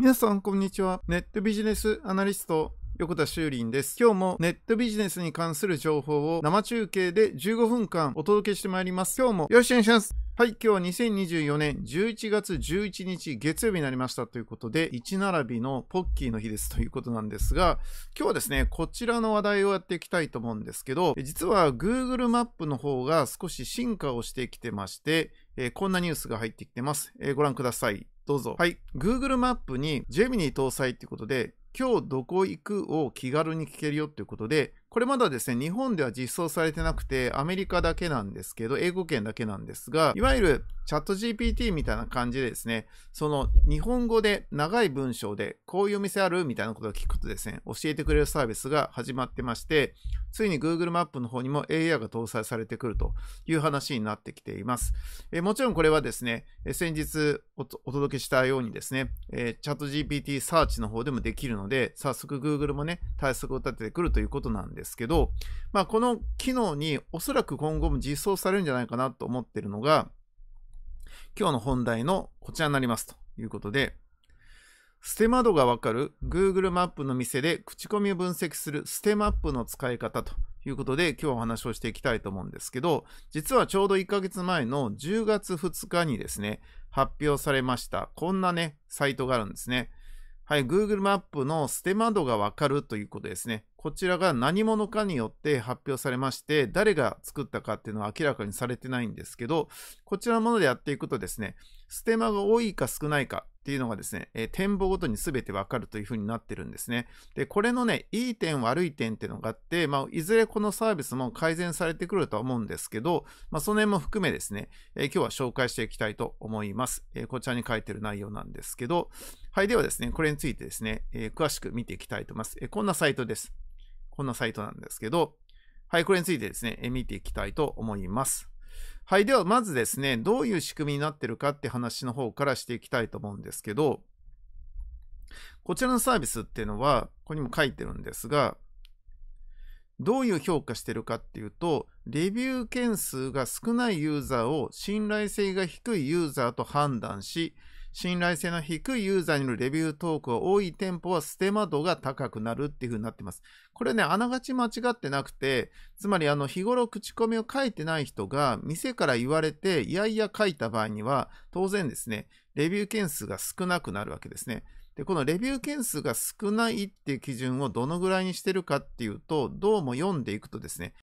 皆さんこんにちは。ネットビジネスアナリスト横田修林です。今日もネットビジネスに関する情報を生中継で15分間お届けしてまいります。今日もよろしくお願いします。はい、今日は2024年11月11日月曜日になりましたということで、1並びのポッキーの日ですということなんですが、今日はですね、こちらの話題をやっていきたいと思うんですけど、実は Google マップの方が少し進化をしてきてまして、えー、こんなニュースが入ってきてます。えー、ご覧ください。どうぞ。はい。Google マップに Gemini 搭載っていうことで、今日どこ行くを気軽に聞けるよっていうことで、これまだですね、日本では実装されてなくて、アメリカだけなんですけど、英語圏だけなんですが、いわゆるチャット GPT みたいな感じでですね、その日本語で長い文章でこういうお店あるみたいなことを聞くとですね、教えてくれるサービスが始まってまして、ついに Google マップの方にも AI が搭載されてくるという話になってきています。えもちろんこれはですね、先日お届けしたようにですね、えチャット GPT サーチの方でもできるので、早速 Google もね、対策を立ててくるということなんですけど、まあ、この機能におそらく今後も実装されるんじゃないかなと思ってるのが、今日の本題のこちらになりますということで、捨て窓がわかる Google マップの店で口コミを分析するステマップの使い方ということで今日お話をしていきたいと思うんですけど、実はちょうど1ヶ月前の10月2日にですね、発表されました。こんなね、サイトがあるんですね。はい、Google マップのステ窓がわかるということですね。こちらが何者かによって発表されまして、誰が作ったかっていうのは明らかにされてないんですけど、こちらのものでやっていくとですね、ステマが多いか少ないかっていうのがですね、えー、展望ごとに全てわかるというふうになってるんですね。で、これのね、いい点悪い点っていうのがあって、まあ、いずれこのサービスも改善されてくるとは思うんですけど、まあ、その辺も含めですね、えー、今日は紹介していきたいと思います、えー、こちらに書いてる内容なんですけど、はい、ではですね、これについてですね、え詳しく見ていきたいと思います。えこんなサイトです。こんなサイトなんですけど、はい、これについてですね、見ていきたいと思います。はい、ではまずですね、どういう仕組みになってるかって話の方からしていきたいと思うんですけど、こちらのサービスっていうのは、ここにも書いてるんですが、どういう評価してるかっていうと、レビュー件数が少ないユーザーを信頼性が低いユーザーと判断し、信頼性の低いユーザーによるレビュートークが多い店舗はステマ度が高くなるっていう風になってます。これね、あながち間違ってなくて、つまりあの日頃口コミを書いてない人が店から言われていやいや書いた場合には、当然ですね、レビュー件数が少なくなるわけですね。で、このレビュー件数が少ないっていう基準をどのぐらいにしてるかっていうと、どうも読んでいくとですね、